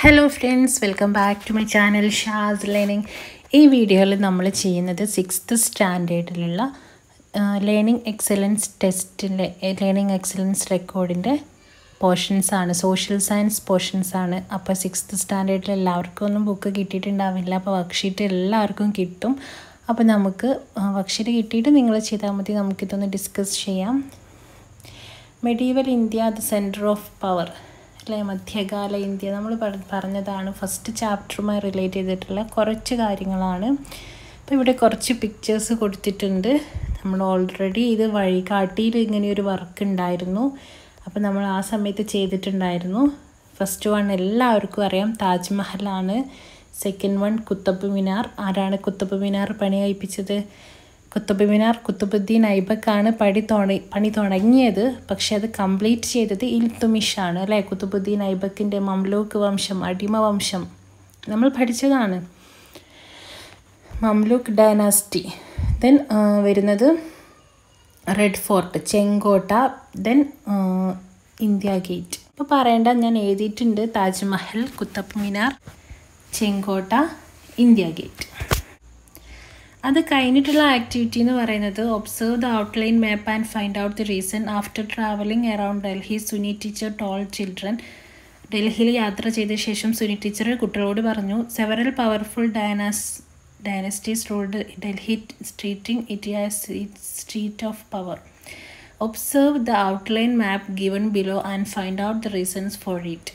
Hello friends welcome back to my channel ഷാസ് learning ഈ വീഡിയോയിൽ നമ്മൾ ചെയ്യുന്നത് സിക്സ്ത് സ്റ്റാൻഡേർഡിലുള്ള ലേണിംഗ് എക്സലൻസ് ടെസ്റ്റിൻ്റെ ലേണിംഗ് എക്സലൻസ് റെക്കോർഡിൻ്റെ പോർഷൻസ് ആണ് സോഷ്യൽ സയൻസ് പോർഷൻസ് ആണ് അപ്പോൾ സിക്സ്ത് സ്റ്റാൻഡേർഡിൽ എല്ലാവർക്കും ഒന്നും ബുക്ക് കിട്ടിയിട്ടുണ്ടാവില്ല അപ്പോൾ വർക്ക്ഷീറ്റ് എല്ലാവർക്കും കിട്ടും അപ്പോൾ നമുക്ക് വർക്ക്ഷീറ്റ് കിട്ടിയിട്ട് നിങ്ങൾ ചെയ്താൽ മതി നമുക്കിതൊന്ന് ഡിസ്കസ് ചെയ്യാം medieval India the centre of power അല്ലെ മധ്യകാല ഇന്ത്യ നമ്മൾ പറഞ്ഞതാണ് ഫസ്റ്റ് ചാപ്റ്ററുമായി റിലേറ്റ് ചെയ്തിട്ടുള്ള കുറച്ച് കാര്യങ്ങളാണ് അപ്പോൾ ഇവിടെ കുറച്ച് പിക്ചേഴ്സ് കൊടുത്തിട്ടുണ്ട് നമ്മൾ ഓൾറെഡി ഇത് വഴികാട്ടിയിൽ ഇങ്ങനെയൊരു വർക്ക് ഉണ്ടായിരുന്നു അപ്പോൾ നമ്മൾ ആ സമയത്ത് ചെയ്തിട്ടുണ്ടായിരുന്നു ഫസ്റ്റ് വൺ എല്ലാവർക്കും അറിയാം താജ്മഹലാണ് സെക്കൻഡ് വൺ കുത്തബ് മിനാർ ആരാണ് കുത്തബ് മിനാർ പണി കഴിപ്പിച്ചത് കുത്തുബിമിനാർ കുത്തുബുദ്ദീൻ ഐബക്കാണ് പടി തുട പണി തുടങ്ങിയത് പക്ഷെ അത് കംപ്ലീറ്റ് ചെയ്തത് ഇൽത്തുമിഷാണ് അല്ലേ കുത്തുബുദ്ദീൻ ഐബക്കിൻ്റെ മംലൂക്ക് വംശം അടിമ വംശം നമ്മൾ പഠിച്ചതാണ് മംലൂക്ക് ഡൈനാസ്റ്റി ദെൻ വരുന്നത് red fort Chenkotta then India gate ഇപ്പോൾ പറയേണ്ട ഞാൻ എഴുതിയിട്ടുണ്ട് താജ്മഹൽ കുത്തബ് മിനാർ ചെങ്കോട്ട ഇന്ത്യ ഗേറ്റ് അത് കഴിഞ്ഞിട്ടുള്ള ആക്ടിവിറ്റി എന്ന് പറയുന്നത് observe the outline map and find out the reason after travelling around Delhi Suni teacher told children ഡൽഹിയിൽ യാത്ര ചെയ്ത ശേഷം സുനി ടീച്ചർ കുട്ടികളോട് പറഞ്ഞു സെവറൽ പവർഫുൾ ഡയനാസ് dynasties ruled Delhi treating it as street of power observe the outline map given below and find out the reasons for it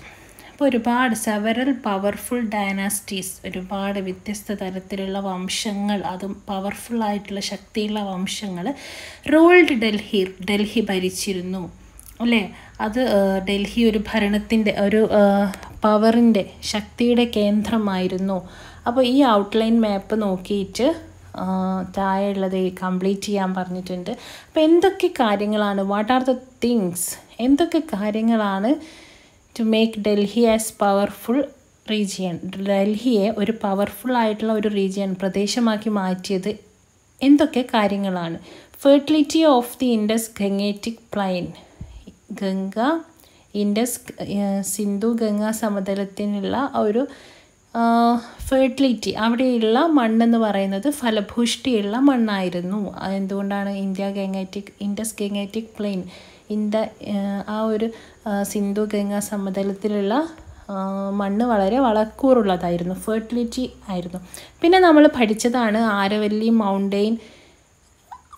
ഇപ്പോൾ ഒരുപാട് several powerful ഡയനാസ്റ്റീസ് ഒരുപാട് വ്യത്യസ്ത തരത്തിലുള്ള വംശങ്ങൾ അതും പവർഫുൾ ആയിട്ടുള്ള ശക്തിയുള്ള വംശങ്ങൾ റൂൾഡ് ഡൽഹി ഡൽഹി ഭരിച്ചിരുന്നു അല്ലേ അത് ഡൽഹി ഒരു ഭരണത്തിൻ്റെ ഒരു പവറിൻ്റെ ശക്തിയുടെ കേന്ദ്രമായിരുന്നു അപ്പോൾ ഈ ഔട്ട്ലൈൻ മാപ്പ് നോക്കിയിട്ട് താഴെയുള്ളത് കംപ്ലീറ്റ് ചെയ്യാൻ പറഞ്ഞിട്ടുണ്ട് അപ്പോൾ എന്തൊക്കെ കാര്യങ്ങളാണ് വാട്ട് ആർ ദ തിങ്സ് എന്തൊക്കെ കാര്യങ്ങളാണ് to make Delhi as powerful region ഡൽഹിയെ ഒരു പവർഫുൾ ആയിട്ടുള്ള ഒരു റീജിയൻ പ്രദേശമാക്കി മാറ്റിയത് എന്തൊക്കെ കാര്യങ്ങളാണ് fertility of the Indus Gangetic plain Ganga Indus Sindhu Ganga സമതലത്തിനുള്ള ഒരു ഫെർട്ടിലിറ്റി അവിടെയുള്ള മണ്ണെന്ന് പറയുന്നത് ഫലഭൂഷ്ടിയുള്ള മണ്ണായിരുന്നു എന്തുകൊണ്ടാണ് ഇന്ത്യ ഗംഗാറ്റിക് ഇൻഡസ് ഗംഗാറ്റിക് പ്ലെയിൻ ഇന്ത ആ ഒരു സിന്ധു ഗംഗ സമതലത്തിലുള്ള മണ്ണ് വളരെ വളക്കൂറുള്ളതായിരുന്നു ഫെർട്ടിലിറ്റി ആയിരുന്നു പിന്നെ നമ്മൾ പഠിച്ചതാണ് ആരവല്ലി മൗണ്ടെയിൻ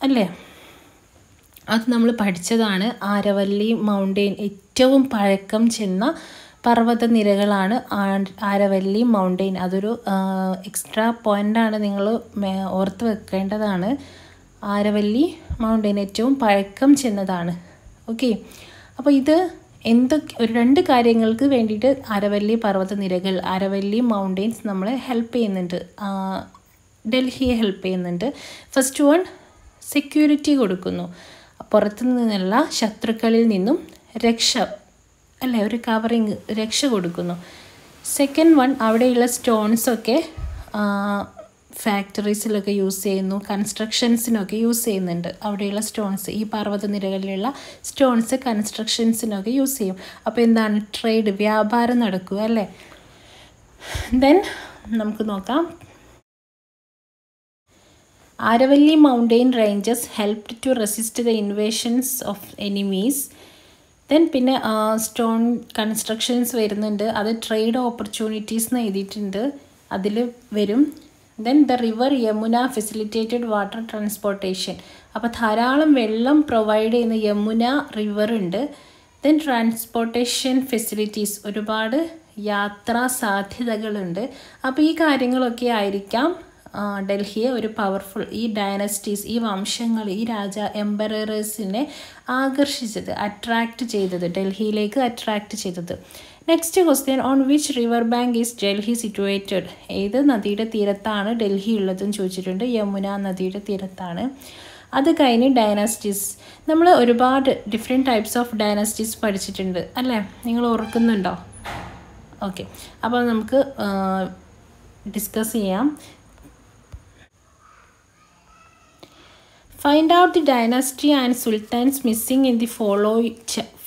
അല്ലേ അത് നമ്മൾ പഠിച്ചതാണ് ആരവല്ലി മൗണ്ടെയിൻ ഏറ്റവും പഴക്കം ചെന്ന നിരകളാണ് ആരവല്ലി മൗണ്ടെയിൻ അതൊരു എക്സ്ട്രാ പോയിൻ്റാണ് നിങ്ങൾ ഓർത്ത് വെക്കേണ്ടതാണ് ആരവല്ലി മൗണ്ടെയിൻ ഏറ്റവും പഴക്കം ചെന്നതാണ് ഓക്കെ അപ്പോൾ ഇത് എന്തൊക്കെ ഒരു രണ്ട് കാര്യങ്ങൾക്ക് വേണ്ടിയിട്ട് അരവല്ലി പർവ്വതനിരകൾ അരവല്ലി മൗണ്ടെയ്ൻസ് നമ്മളെ ഹെൽപ്പ് ചെയ്യുന്നുണ്ട് ഡൽഹിയെ ഹെൽപ്പ് ചെയ്യുന്നുണ്ട് ഫസ്റ്റ് വൺ സെക്യൂരിറ്റി കൊടുക്കുന്നു പുറത്തു നിന്നുള്ള ശത്രുക്കളിൽ നിന്നും രക്ഷ അല്ലെ ഒരു കവറിങ് രക്ഷ കൊടുക്കുന്നു സെക്കൻഡ് വൺ അവിടെയുള്ള സ്റ്റോൺസൊക്കെ ഫാക്ടറീസിലൊക്കെ യൂസ് ചെയ്യുന്നു കൺസ്ട്രക്ഷൻസിനൊക്കെ യൂസ് ചെയ്യുന്നുണ്ട് അവിടെയുള്ള സ്റ്റോൺസ് ഈ പർവ്വതനിരകളിലുള്ള സ്റ്റോൺസ് കൺസ്ട്രക്ഷൻസിനൊക്കെ യൂസ് ചെയ്യും അപ്പോൾ എന്താണ് ട്രേഡ് വ്യാപാരം നടക്കുക അല്ലേ ദെൻ നമുക്ക് നോക്കാം Aravalli mountain ranges helped to resist the invasions of enemies. Then പിന്നെ സ്റ്റോൺ കൺസ്ട്രക്ഷൻസ് വരുന്നുണ്ട് അത് ട്രേഡ് ഓപ്പർച്യൂണിറ്റീസ് എന്ന് എഴുതിയിട്ടുണ്ട് അതിൽ വരും then the river Yamuna facilitated water transportation അപ്പോൾ ധാരാളം വെള്ളം പ്രൊവൈഡ് ചെയ്യുന്ന യമുന റിവർ ഉണ്ട് ദെൻ ട്രാൻസ്പോർട്ടേഷൻ ഫെസിലിറ്റീസ് ഒരുപാട് യാത്രാ സാധ്യതകളുണ്ട് അപ്പോൾ ഈ കാര്യങ്ങളൊക്കെ ആയിരിക്കാം ഡൽഹിയെ ഒരു പവർഫുൾ ഈ ഡയനസ്റ്റീസ് ഈ വംശങ്ങൾ ഈ രാജ എംബറേഴ്സിനെ ആകർഷിച്ചത് അട്രാക്റ്റ് ചെയ്തത് ഡൽഹിയിലേക്ക് അട്രാക്റ്റ് ചെയ്തത് next question on which river bank is Delhi situated ഏത് നദിയുടെ തീരത്താണ് ഡൽഹി ഉള്ളതെന്ന് ചോദിച്ചിട്ടുണ്ട് യമുന നദിയുടെ തീരത്താണ് അത് കഴിഞ്ഞ് ഡയനാസ്റ്റീസ് നമ്മൾ ഒരുപാട് ഡിഫറെൻറ്റ് ടൈപ്സ് ഓഫ് ഡയനാസ്റ്റീസ് പഠിച്ചിട്ടുണ്ട് അല്ലേ നിങ്ങൾ ഓർക്കുന്നുണ്ടോ ഓക്കെ അപ്പോൾ നമുക്ക് ഡിസ്കസ് ചെയ്യാം find out the dynasty and sultans missing in the follow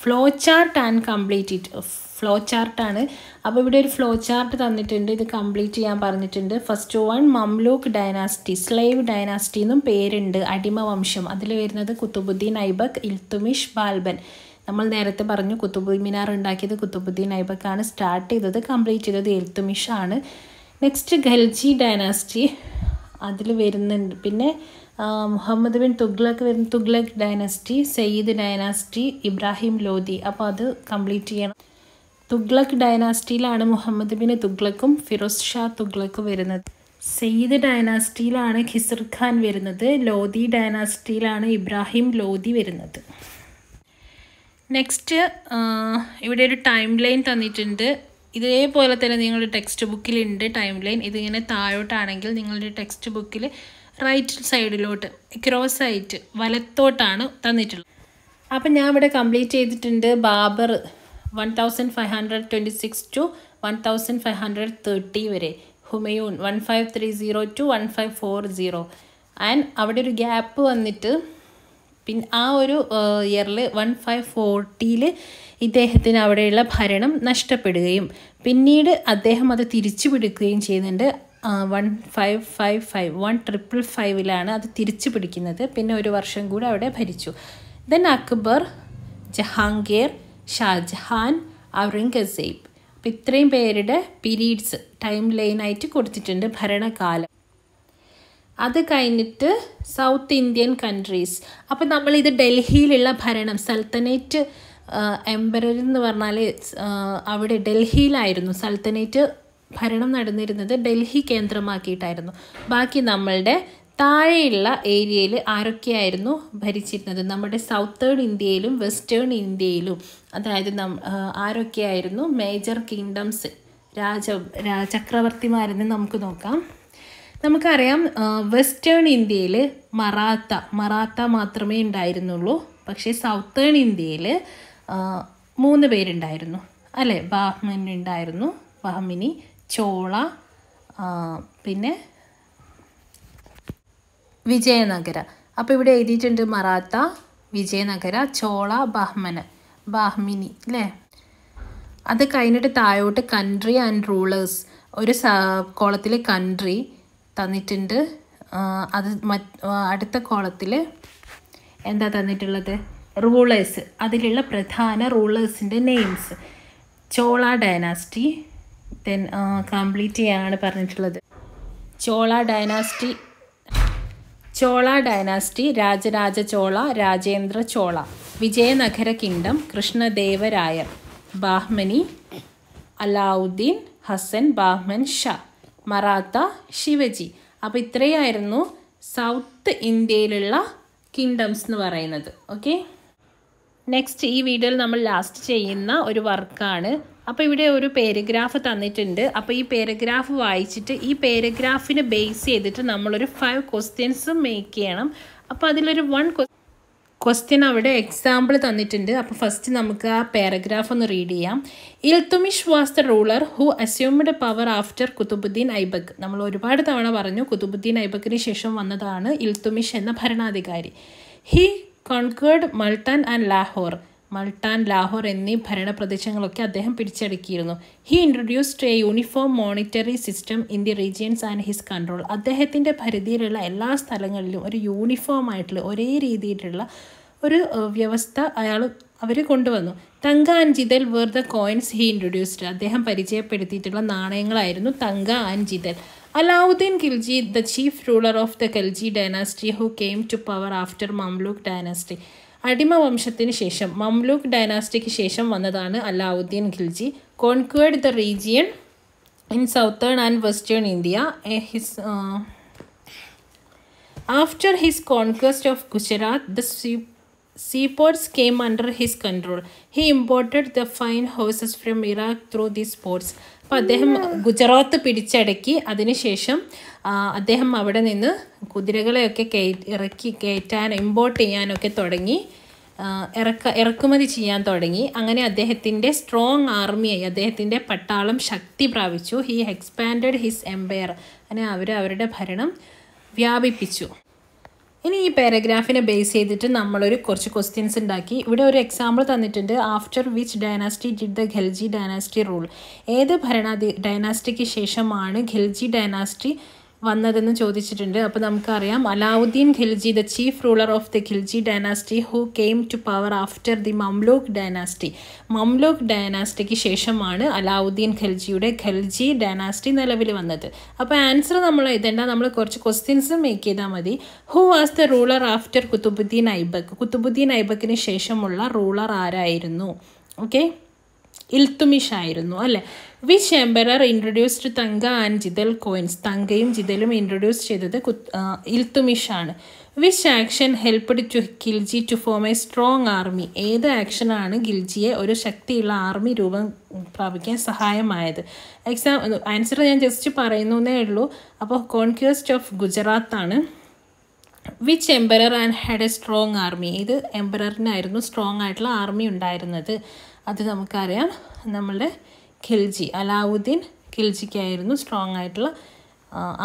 flow chart and complete it flow ചാർട്ടാണ് അപ്പോൾ ഇവിടെ ഒരു ഫ്ലോ ചാർട്ട് തന്നിട്ടുണ്ട് ഇത് കംപ്ലീറ്റ് ചെയ്യാൻ പറഞ്ഞിട്ടുണ്ട് first one Mamluk dynasty slave dynasty എന്നും പേരുണ്ട് അടിമവംശം അതിൽ വരുന്നത് കുത്തുബുദ്ദീൻ ഐബക് ഇൽത്തുമിഷ് ബാൽബൻ നമ്മൾ നേരത്തെ പറഞ്ഞു കുത്തുബു മിനാർ ഉണ്ടാക്കിയത് കുത്തുബുദ്ദീൻ ഐബക്കാണ് സ്റ്റാർട്ട് ചെയ്തത് കംപ്ലീറ്റ് ചെയ്തത് ഇൽത്തുമിഷാണ് നെക്സ്റ്റ് ഖൽജി ഡൈനാസ്റ്റി അതിൽ വരുന്നുണ്ട് പിന്നെ മുഹമ്മദ് ബിൻ തുഗ്ലക്ക് വരുന്ന തുഗ്ലക്ക് ഡൈനാസ്റ്റി സയ്യിദ് ഡൈനാസ്റ്റി ഇബ്രാഹിം ലോധി അപ്പോൾ അത് കംപ്ലീറ്റ് ചെയ്യണം തുഗ്ലക്ക് ഡൈനാസ്റ്റിയിലാണ് മുഹമ്മദ് ബിൻ തുഗ്ലക്കും ഫിറോസ് ഷാ തുഗ്ലക്കും വരുന്നത് സയ്യിദ് ഡൈനാസ്റ്റിയിലാണ് ഖിസർ ഖാൻ വരുന്നത് ലോധി ഡൈനാസ്റ്റിയിലാണ് ഇബ്രാഹിം ലോധി വരുന്നത് നെക്സ്റ്റ് ഇവിടെ ഒരു ടൈം ലൈൻ തന്നിട്ടുണ്ട് ഇതേപോലെ തന്നെ നിങ്ങളുടെ ടെക്സ്റ്റ് ബുക്കിലുണ്ട് ടൈം ലൈൻ ഇതിങ്ങനെ താഴോട്ടാണെങ്കിൽ നിങ്ങളുടെ ടെക്സ്റ്റ് ബുക്കിൽ റൈറ്റ് സൈഡിലോട്ട് ക്രോസ് ആയിട്ട് വലത്തോട്ടാണ് തന്നിട്ടുള്ളത് അപ്പം ഞാൻ ഇവിടെ കംപ്ലീറ്റ് ചെയ്തിട്ടുണ്ട് Babur one thousand five hundred twenty six to one thousand five hundred thirty വരെ Humayun one five three zero to one five four zero and അവിടെ ഒരു ഗ്യാപ്പ് വന്നിട്ട് പിന്നെ ആ ഒരു ഇയറിൽ വൺ ഫൈവ് ഫോർട്ടിയിൽ ഇദ്ദേഹത്തിന് അവിടെയുള്ള ഭരണം നഷ്ടപ്പെടുകയും പിന്നീട് അദ്ദേഹം അത് തിരിച്ചു പിടിക്കുകയും ചെയ്യുന്നുണ്ട് one five five five one triple ഫൈവിലാണ് അത് തിരിച്ചു പിടിക്കുന്നത് പിന്നെ ഒരു വർഷം കൂടി അവിടെ ഭരിച്ചു ദെൻ അക്ബർ ജഹാംഗീർ ഷാജഹാൻ ഔറംഗസേബ് അപ്പോൾ ഇത്രയും പേരുടെ പീരീഡ്സ് ടൈം ലൈനായിട്ട് കൊടുത്തിട്ടുണ്ട് ഭരണകാലം അത് കഴിഞ്ഞിട്ട് സൗത്ത് ഇന്ത്യൻ കൺട്രീസ് അപ്പോൾ നമ്മളിത് ഡൽഹിയിലുള്ള ഭരണം സൽത്തനേറ്റ് എംബറർ എന്ന് പറഞ്ഞാൽ അവിടെ ഡൽഹിയിലായിരുന്നു സൽത്തനേറ്റ് ഭരണം നടന്നിരുന്നത് ഡൽഹി കേന്ദ്രമാക്കിയിട്ടായിരുന്നു ബാക്കി നമ്മളുടെ താഴെയുള്ള ഏരിയയിൽ ആരൊക്കെയായിരുന്നു ഭരിച്ചിരുന്നത് നമ്മുടെ സൗത്തേൺ ഇന്ത്യയിലും വെസ്റ്റേൺ ഇന്ത്യയിലും അതായത് നം ആരൊക്കെയായിരുന്നു മേജർ കിങ്ഡംസ് രാജ ചക്രവർത്തിമാരെന്ന് നമുക്ക് നോക്കാം നമുക്കറിയാം വെസ്റ്റേൺ ഇന്ത്യയിൽ മറാത്ത മറാത്ത മാത്രമേ ഉണ്ടായിരുന്നുള്ളൂ പക്ഷേ സൗത്തേൺ ഇന്ത്യയിൽ മൂന്ന് പേരുണ്ടായിരുന്നു അല്ലേ ബാഹ്മൻ ഉണ്ടായിരുന്നു ബാഹ്മിനി ചോള പിന്നെ വിജയനഗര അപ്പോൾ ഇവിടെ എഴുതിയിട്ടുണ്ട് മറാത്ത വിജയനഗര ചോള ബാഹ്മന ബാഹ്മിനി അല്ലേ അത് കഴിഞ്ഞിട്ട് താഴോട്ട് കൺട്രി ആൻഡ് റൂളേഴ്സ് ഒരു കോളത്തിലെ കൺട്രി തന്നിട്ടുണ്ട് അത് അടുത്ത കോളത്തിൽ എന്താ തന്നിട്ടുള്ളത് റൂളേഴ്സ് അതിലുള്ള പ്രധാന റൂളേഴ്സിൻ്റെ names Chola dynasty then complete ചെയ്യാനാണ് പറഞ്ഞിട്ടുള്ളത് Chola dynasty Chola dynasty Rajaraja Chola Rajendra Chola Vijayanagara kingdom Krishnadevarayar Bahmani Alauddin Hasan Bahman Shah Maratha Shivaji അപ്പോൾ ഇത്രയായിരുന്നു സൗത്ത് ഇന്ത്യയിലുള്ള കിങ്ഡംസ് എന്ന് പറയുന്നത് ഓക്കെ നെക്സ്റ്റ് ഈ വീഡിയോയിൽ നമ്മൾ ലാസ്റ്റ് ചെയ്യുന്ന ഒരു വർക്കാണ് അപ്പോൾ ഇവിടെ ഒരു പാരഗ്രാഫ് തന്നിട്ടുണ്ട് അപ്പോൾ ഈ പാരഗ്രാഫ് വായിച്ചിട്ട് ഈ പാരഗ്രാഫിനെ ബേസ് ചെയ്തിട്ട് നമ്മളൊരു ഫൈവ് ക്വസ്റ്റ്യൻസ് മേക്ക് ചെയ്യണം അപ്പോൾ അതിലൊരു വൺ ക്വസ്റ്റ്യൻ അവിടെ എക്സാമ്പിൾ തന്നിട്ടുണ്ട് അപ്പോൾ ഫസ്റ്റ് നമുക്ക് ആ പാരഗ്രാഫ് ഒന്ന് റീഡ് ചെയ്യാം Iltutmish was the ruler who assumed power after Qutubuddin Aibak നമ്മൾ ഒരുപാട് തവണ പറഞ്ഞു കുത്തുബുദ്ദീൻ ഐബക്കിന് ശേഷം വന്നതാണ് ഇൽത്തുമിഷ് എന്ന ഭരണാധികാരി he conquered Multan and Lahore Multan Lahore എന്നീ ഭരണ പ്രദേശങ്ങളൊക്കെ അദ്ദേഹം പിടിച്ചടക്കിയിരുന്നു he introduced a uniform monetary system in the regions and his control അദ്ദേഹത്തിൻ്റെ പരിധിയിലുള്ള എല്ലാ സ്ഥലങ്ങളിലും ഒരു യൂണിഫോം ആയിട്ടുള്ള ഒരേ രീതിയിലുള്ള ഒരു വ്യവസ്ഥ അയാൾ അവർ കൊണ്ടുവന്നു tanka and jital were the coins he introduced അദ്ദേഹം പരിചയപ്പെടുത്തിയിട്ടുള്ള നാണയങ്ങളായിരുന്നു tanka and jital Alauddin Khilji the chief ruler of the Khalji dynasty who came to power after Mamluk dynasty അടിമവംശത്തിന് ശേഷം മംലൂക്ക് ഡൈനാസ്റ്റിക്ക് ശേഷം വന്നതാണ് Alauddin Khilji conquered the region in southern and western India his after his conquest of Gujarat the seaports came under his control he imported the fine horses from Iraq through the sports അപ്പോൾ അദ്ദേഹം ഗുജറാത്ത് പിടിച്ചടക്കി അതിനുശേഷം അദ്ദേഹം അവിടെ നിന്ന് കുതിരകളെയൊക്കെ ഇറക്കി കയറ്റാൻ ഇമ്പോർട്ട് ചെയ്യാനൊക്കെ തുടങ്ങി ഇറക്ക ഇറക്കുമതി ചെയ്യാൻ തുടങ്ങി അങ്ങനെ അദ്ദേഹത്തിൻ്റെ സ്ട്രോങ് ആർമിയായി അദ്ദേഹത്തിൻ്റെ പട്ടാളം ശക്തി പ്രാപിച്ചു ഹി എക്സ്പാൻഡഡ് ഹിസ് എംപയർ അങ്ങനെ അവർ അവരുടെ ഭരണം വ്യാപിപ്പിച്ചു ഇനി ഈ പാരഗ്രാഫിനെ ബേസ് ചെയ്തിട്ട് നമ്മളൊരു കുറച്ച് ക്വസ്റ്റ്യൻസ് ഉണ്ടാക്കി ഇവിടെ ഒരു എക്സാമ്പിൾ തന്നിട്ടുണ്ട് after which dynasty did the Khalji dynasty rule ഏത് ഭരണാധി ഡൈനാസ്റ്റിക്ക് ശേഷമാണ് ഖൽജി ഡൈനാസ്റ്റി വന്നതെന്ന് ചോദിച്ചിട്ടുണ്ട് അപ്പോൾ നമുക്കറിയാം Alauddin Khilji the chief ruler of the Khilji dynasty who came to power after the Mamluk dynasty Mamluk ഡൈനാസ്റ്റിക്ക് ശേഷമാണ് അലാവുദ്ദീൻ ഖിൽജിയുടെ ഖിൽജി ഡൈനാസ്റ്റി നിലവിൽ വന്നത് അപ്പോൾ ആൻസർ നമ്മൾ ഇതേണ്ട നമ്മൾ കുറച്ച് ക്വസ്റ്റ്യൻസ് മേക്ക് ചെയ്താൽ മതി who was the ruler after Qutubuddin Aibak Qutubuddin ഐബക്കിന് ശേഷമുള്ള റൂളർ ആരായിരുന്നു ഓക്കെ ഇൽത്തുമിഷ് ആയിരുന്നു അല്ലേ which emperor introduced tanka and jital coins തങ്കയും ജിതലും ഇൻട്രൊഡ്യൂസ് ചെയ്തത് ഇൽത്തുമിഷാണ് which action helped to Khilji to form a strong army ഏത് ആക്ഷനാണ് ഗിൽജിയെ ഒരു ശക്തിയുള്ള ആർമി രൂപം പ്രാപിക്കാൻ സഹായമായത് എക്സാം ആൻസർ ഞാൻ ജസ്റ്റ് പറയുന്നു ഉള്ളൂ അപ്പോൾ കോൺക്വേസ്റ്റ് ഓഫ് ഗുജറാത്ത് ആണ് which emperor and had a strong army ഇത് എംബറിനായിരുന്നു സ്ട്രോങ് ആയിട്ടുള്ള ആർമി ഉണ്ടായിരുന്നത് അത് നമുക്കറിയാം നമ്മളുടെ ഖിൽജി അലാവുദ്ദീൻ ഖിൽജിക്കായിരുന്നു സ്ട്രോങ് ആയിട്ടുള്ള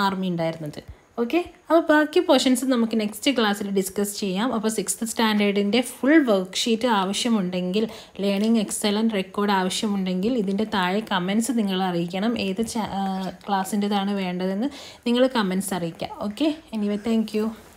ആർമി ഉണ്ടായിരുന്നത് ഓക്കെ അപ്പോൾ ബാക്കി പോർഷൻസ് നമുക്ക് നെക്സ്റ്റ് ക്ലാസ്സിൽ ഡിസ്കസ് ചെയ്യാം അപ്പോൾ സിക്സ്ത് സ്റ്റാൻഡേർഡിൻ്റെ ഫുൾ വർക്ക് ഷീറ്റ് ആവശ്യമുണ്ടെങ്കിൽ ലേണിംഗ് എക്സലൻറ്റ് റെക്കോർഡ് ആവശ്യമുണ്ടെങ്കിൽ ഇതിൻ്റെ താഴെ കമൻസ് നിങ്ങൾ അറിയിക്കണം ഏത് ക്ലാസ്സിൻ്റെതാണ് വേണ്ടതെന്ന് നിങ്ങൾ കമൻസ് അറിയിക്കുക ഓക്കെ എനിവേ താങ്ക്